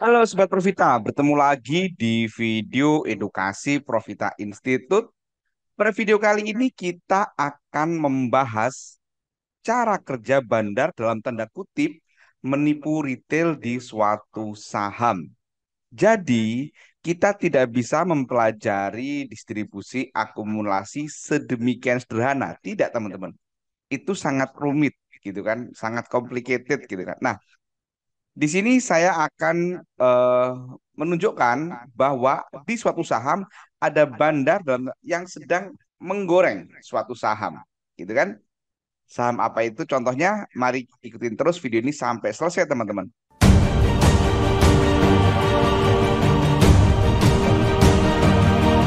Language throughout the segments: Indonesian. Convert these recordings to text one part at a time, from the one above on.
Halo Sobat Profita, bertemu lagi di video edukasi Profita Institute. Pada video kali ini kita akan membahas cara kerja bandar dalam tanda kutip menipu retail di suatu saham. Jadi, kita tidak bisa mempelajari distribusi akumulasi sedemikian sederhana. Tidak, teman-teman. Itu sangat rumit gitu kan, sangat complicated gitu kan. Nah, di sini saya akan uh, menunjukkan bahwa di suatu saham ada bandar dalam yang sedang menggoreng suatu saham, gitu kan? Saham apa itu? Contohnya, mari ikutin terus video ini sampai selesai teman-teman.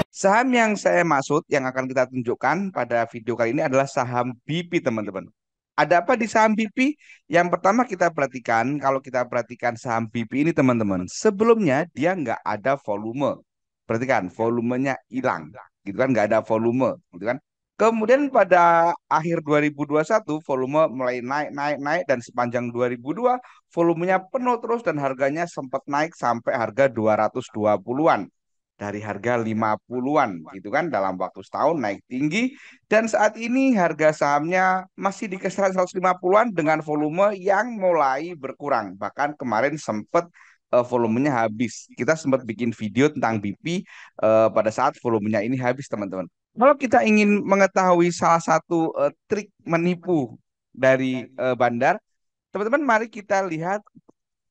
Saham yang saya maksud yang akan kita tunjukkan pada video kali ini adalah saham BP teman-teman. Ada apa di saham BP? Yang pertama kita perhatikan, kalau kita perhatikan saham BP ini teman-teman, sebelumnya dia nggak ada volume. Perhatikan, volumenya hilang. Gitu kan, nggak ada volume. Gitu kan. Kemudian pada akhir 2021, volume mulai naik, naik, naik. Dan sepanjang 2002, volumenya penuh terus dan harganya sempat naik sampai harga 220-an dari harga 50-an gitu kan dalam waktu setahun naik tinggi dan saat ini harga sahamnya masih di kisaran 150-an dengan volume yang mulai berkurang bahkan kemarin sempat uh, eh, volumenya habis kita sempat bikin video tentang BP uh, eh, pada saat volumenya ini habis teman-teman kalau kita ingin mengetahui salah satu uh, trik menipu dari uh, bandar teman-teman mari kita lihat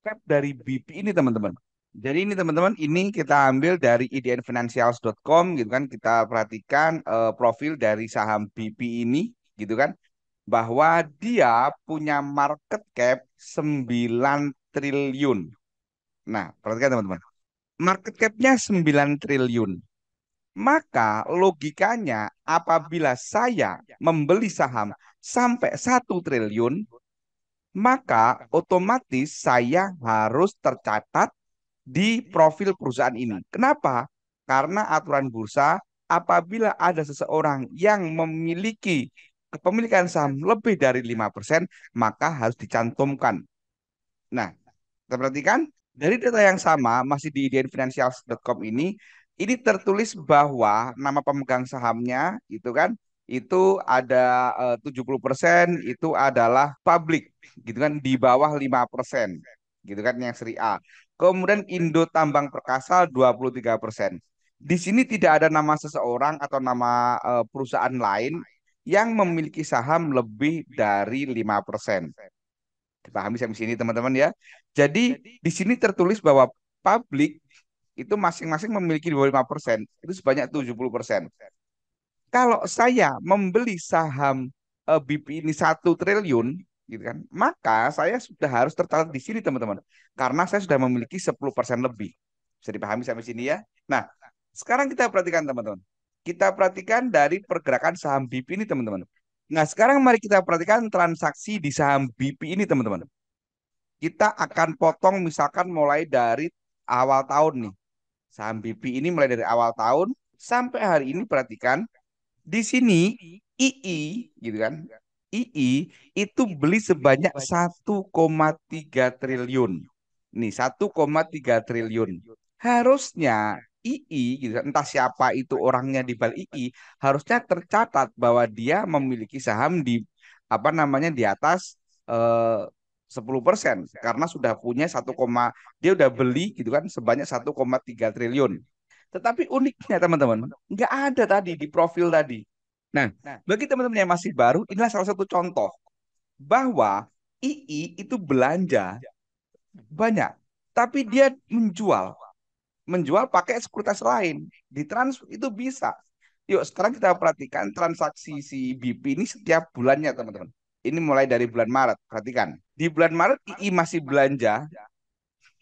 cap dari BP ini teman-teman jadi ini teman-teman, ini kita ambil dari idnfinancials.com gitu kan, kita perhatikan uh, profil dari saham BP ini gitu kan, bahwa dia punya market cap 9 triliun. Nah, perhatikan teman-teman. Market cap-nya 9 triliun. Maka logikanya apabila saya membeli saham sampai 1 triliun, maka otomatis saya harus tercatat di profil perusahaan ini. Kenapa? Karena aturan bursa apabila ada seseorang yang memiliki kepemilikan saham lebih dari 5%, maka harus dicantumkan. Nah, kita perhatikan dari data yang sama masih di idnfinancials.com ini ini tertulis bahwa nama pemegang sahamnya itu kan itu ada eh, puluh 70% itu adalah publik gitu kan di bawah 5% gitu kan yang seri A. Kemudian Indo Tambang Perkasa 23 persen. Di sini tidak ada nama seseorang atau nama uh, perusahaan lain yang memiliki saham lebih dari 5 persen. Dipahami sampai sini teman-teman ya. Jadi di sini tertulis bahwa publik itu masing-masing memiliki 25 persen, itu sebanyak 70 persen. Kalau saya membeli saham uh, eh, BP ini satu triliun, gitu kan. Maka saya sudah harus tertarik di sini teman-teman. Karena saya sudah memiliki 10% lebih. Bisa dipahami sampai sini ya. Nah, sekarang kita perhatikan teman-teman. Kita perhatikan dari pergerakan saham BP ini teman-teman. Nah, sekarang mari kita perhatikan transaksi di saham BP ini teman-teman. Kita akan potong misalkan mulai dari awal tahun nih. Saham BP ini mulai dari awal tahun sampai hari ini perhatikan di sini II gitu kan II itu beli sebanyak 1,3 triliun. Nih 1,3 triliun. Harusnya II, gitu, entah siapa itu orangnya di balik II, harusnya tercatat bahwa dia memiliki saham di apa namanya di atas eh, 10% karena sudah punya 1, dia udah beli gitu kan sebanyak 1,3 triliun. Tetapi uniknya teman-teman, nggak ada tadi di profil tadi. Nah, nah, bagi teman-teman yang masih baru, inilah salah satu contoh bahwa II itu belanja ya. banyak, tapi dia menjual. Menjual pakai sekuritas lain. Di trans itu bisa. Yuk, sekarang kita perhatikan transaksi si BP ini setiap bulannya, teman-teman. Ini mulai dari bulan Maret, perhatikan. Di bulan Maret II masih belanja,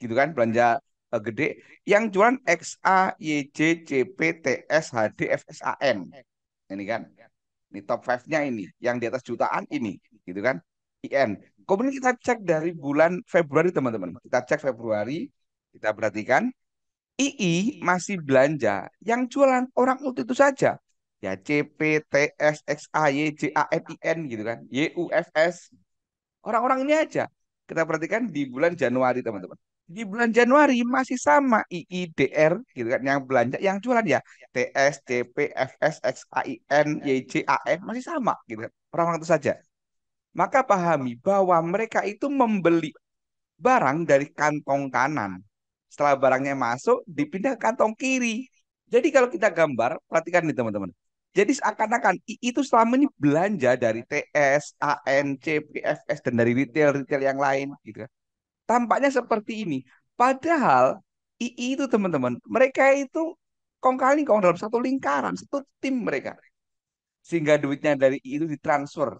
gitu kan, belanja eh, gede. Yang jualan XA, YJ, CP, TS, HD, FSAN ini kan ini top 5-nya ini yang di atas jutaan ini gitu kan IN kemudian kita cek dari bulan Februari teman-teman kita cek Februari kita perhatikan II masih belanja yang jualan orang waktu itu saja ya CP TS XAY n gitu kan YUFS orang-orang ini aja kita perhatikan di bulan Januari teman-teman di bulan Januari masih sama IIDR gitu kan yang belanja yang jualan ya TS, TP, FS, XAIN, YJ, AN masih sama gitu kan. Orang-orang itu saja. Maka pahami bahwa mereka itu membeli barang dari kantong kanan. Setelah barangnya masuk dipindah ke kantong kiri. Jadi kalau kita gambar, perhatikan nih teman-teman. Jadi seakan-akan itu selama ini belanja dari TS, AN, CP, dan dari retail-retail yang lain gitu kan Tampaknya seperti ini. Padahal II itu teman-teman, mereka itu kong kali kong dalam satu lingkaran, satu tim mereka. Sehingga duitnya dari II itu ditransfer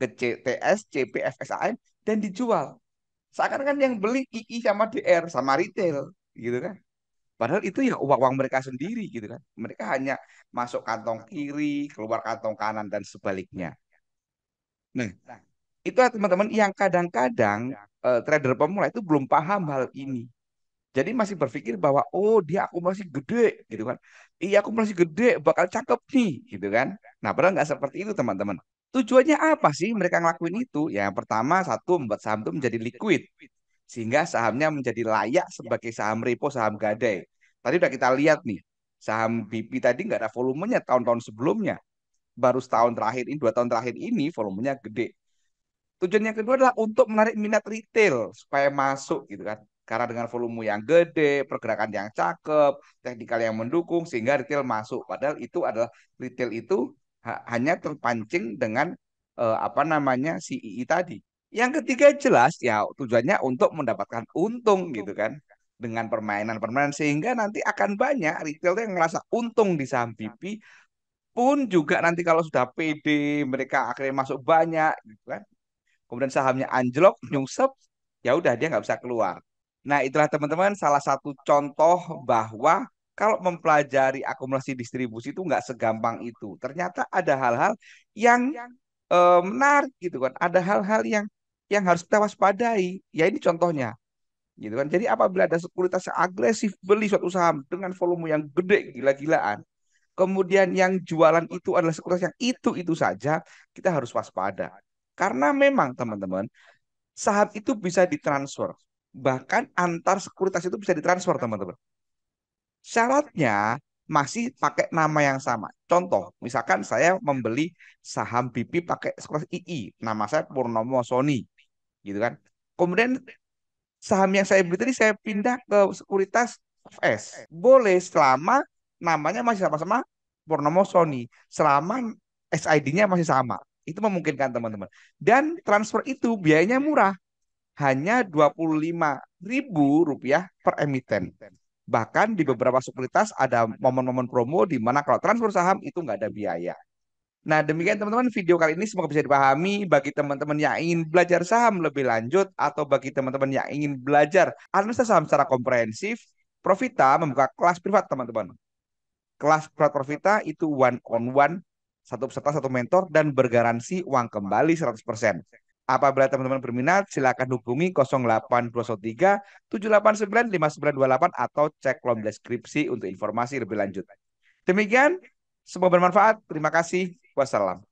ke CTS, CPF, SAM, dan dijual. seakan kan yang beli II sama DR, sama retail. gitu kan. Padahal itu ya uang-uang mereka sendiri gitu kan. Mereka hanya masuk kantong kiri, keluar kantong kanan, dan sebaliknya. Nah, itu teman-teman yang kadang-kadang uh, trader pemula itu belum paham hal ini. Jadi masih berpikir bahwa oh dia aku masih gede gitu kan. Iya aku masih gede bakal cakep nih gitu kan. Nah padahal nggak seperti itu teman-teman. Tujuannya apa sih mereka ngelakuin itu? Ya yang pertama satu membuat saham itu menjadi liquid. Sehingga sahamnya menjadi layak sebagai saham repo, saham gadai. Tadi udah kita lihat nih. Saham BP tadi nggak ada volumenya tahun-tahun sebelumnya. Baru setahun terakhir ini, dua tahun terakhir ini volumenya gede. Tujuan yang kedua adalah untuk menarik minat retail supaya masuk gitu kan. Karena dengan volume yang gede, pergerakan yang cakep, teknikal yang mendukung sehingga retail masuk. Padahal itu adalah retail itu hanya terpancing dengan eh, apa namanya CII e e tadi. Yang ketiga jelas ya tujuannya untuk mendapatkan untung gitu kan dengan permainan-permainan sehingga nanti akan banyak retail yang merasa untung di saham BP iya. pun juga nanti kalau sudah PD mereka akhirnya masuk banyak gitu kan kemudian sahamnya anjlok, nyungsep, ya udah dia nggak bisa keluar. Nah itulah teman-teman salah satu contoh bahwa kalau mempelajari akumulasi distribusi itu nggak segampang itu. Ternyata ada hal-hal yang e, menarik gitu kan. Ada hal-hal yang yang harus kita waspadai. Ya ini contohnya. Gitu kan. Jadi apabila ada sekuritas yang agresif beli suatu saham dengan volume yang gede gila-gilaan, kemudian yang jualan itu adalah sekuritas yang itu itu saja, kita harus waspada. Karena memang teman-teman, saham itu bisa ditransfer. Bahkan antar sekuritas itu bisa ditransfer teman-teman. Syaratnya masih pakai nama yang sama. Contoh, misalkan saya membeli saham BP pakai sekuritas II, nama saya Purnomo Sony, gitu kan. Kemudian saham yang saya beli tadi saya pindah ke sekuritas FS. Boleh selama namanya masih sama-sama Purnomo Sony, selama SID-nya masih sama. Itu memungkinkan teman-teman. Dan transfer itu biayanya murah. Hanya Rp25.000 per emiten. Bahkan di beberapa sekuritas ada momen-momen promo di mana kalau transfer saham itu nggak ada biaya. Nah, demikian teman-teman video kali ini semoga bisa dipahami bagi teman-teman yang ingin belajar saham lebih lanjut atau bagi teman-teman yang ingin belajar analisa saham secara komprehensif, Profita membuka kelas privat teman-teman. Kelas privat Profita itu one on one satu peserta satu mentor dan bergaransi uang kembali 100%. Apabila teman-teman berminat, silakan hubungi sembilan 789 5928 atau cek kolom deskripsi untuk informasi lebih lanjut. Demikian, semoga bermanfaat. Terima kasih. Wassalam.